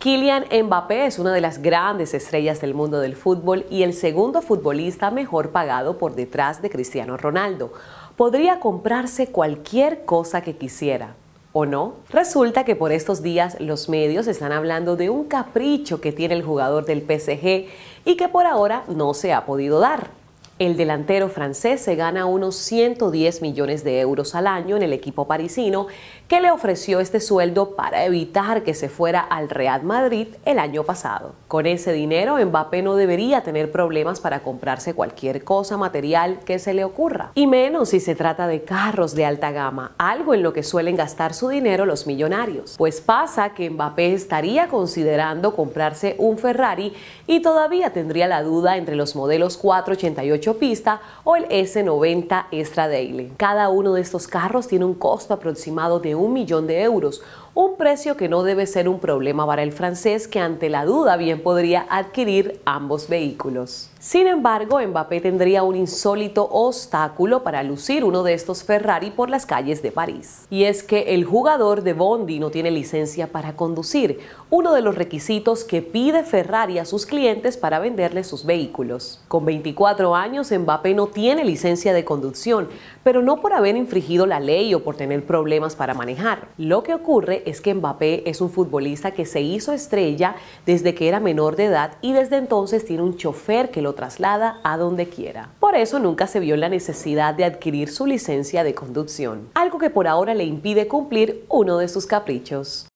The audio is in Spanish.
Kylian Mbappé es una de las grandes estrellas del mundo del fútbol y el segundo futbolista mejor pagado por detrás de Cristiano Ronaldo. Podría comprarse cualquier cosa que quisiera, ¿O no? Resulta que por estos días los medios están hablando de un capricho que tiene el jugador del PSG y que por ahora no se ha podido dar. El delantero francés se gana unos 110 millones de euros al año en el equipo parisino, que le ofreció este sueldo para evitar que se fuera al Real Madrid el año pasado. Con ese dinero, Mbappé no debería tener problemas para comprarse cualquier cosa material que se le ocurra, y menos si se trata de carros de alta gama, algo en lo que suelen gastar su dinero los millonarios. Pues pasa que Mbappé estaría considerando comprarse un Ferrari y todavía tendría la duda entre los modelos 488 pista o el S90 Extra Daily. Cada uno de estos carros tiene un costo aproximado de un millón de euros, un precio que no debe ser un problema para el francés que ante la duda bien podría adquirir ambos vehículos. Sin embargo, Mbappé tendría un insólito obstáculo para lucir uno de estos Ferrari por las calles de París. Y es que el jugador de Bondi no tiene licencia para conducir, uno de los requisitos que pide Ferrari a sus clientes para venderle sus vehículos. Con 24 años, Mbappé no tiene licencia de conducción, pero no por haber infringido la ley o por tener problemas para manejar. Lo que ocurre es que Mbappé es un futbolista que se hizo estrella desde que era menor de edad y desde entonces tiene un chofer que lo traslada a donde quiera. Por eso nunca se vio la necesidad de adquirir su licencia de conducción, algo que por ahora le impide cumplir uno de sus caprichos.